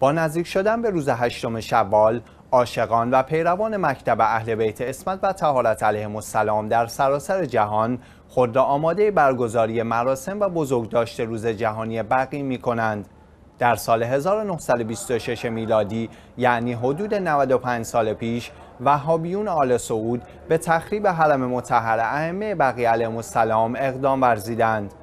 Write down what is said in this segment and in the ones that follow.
با نزدیک شدن به روز هشتم شوال عاشقان و پیروان مکتب اهل بیت اسمت و تهارت علیهم السلام در سراسر جهان خود را آماده برگزاری مراسم و بزرگداشت روز جهانی بقی می کنند. در سال 1926 میلادی یعنی حدود 95 سال پیش وهابیون آل سعود به تخریب حرم متحر ائمه بقی علیهم السلام اقدام ورزیدند.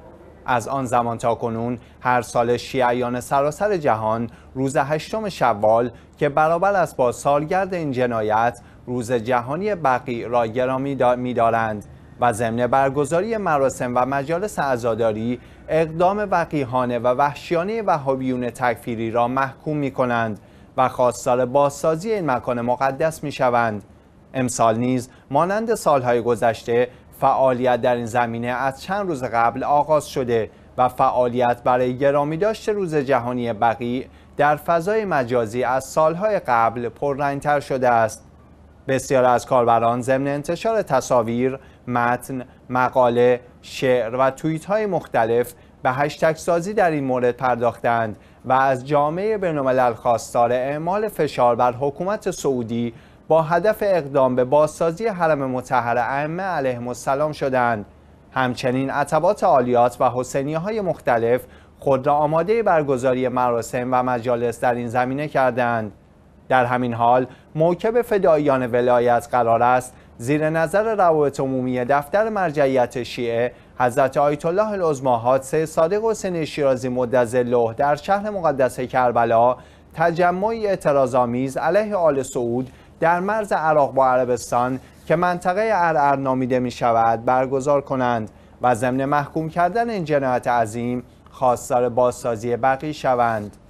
از آن زمان تا کنون هر سال شیعیان سراسر جهان روز هشتم شوال که برابر است با سالگرد این جنایت روز جهانی بقی را گرامی می‌دارند و ضمن برگزاری مراسم و مجالس عزاداری اقدام وقیحانه و وحشیانه وهابیون تکفیری را محکوم می کنند و خواستار بازسازی این مکان مقدس می شوند. امسال نیز مانند سالهای گذشته فعالیت در این زمینه از چند روز قبل آغاز شده و فعالیت برای گرامی داشت روز جهانی بقی در فضای مجازی از سالهای قبل پررنگتر شده است. بسیار از کاربران ضمن انتشار تصاویر، متن، مقاله، شعر و توییت های مختلف به هشتک سازی در این مورد پرداختند و از جامعه بینومل خواستار اعمال فشار بر حکومت سعودی با هدف اقدام به بازسازی حرم مطهر ائمه علیهم السلام شدند همچنین عتبات عالیات و حسینیه های مختلف خود را آماده برگزاری مراسم و مجالس در این زمینه کردند در همین حال موکب فداییان ولایت قرار است زیر نظر روابط عمومی دفتر مرجعیت شیعه حضرت آیت الله العظما حادثه صادق حسین شیرازی مدظله در شهر مقدس کربلا تجمعی اعتراضآمیز علیه آل سعود در مرز عراق با عربستان که منطقه ارعر نامیده می شود برگزار کنند و ضمن محکوم کردن این جنایت عظیم خواستار بازسازی بقی شوند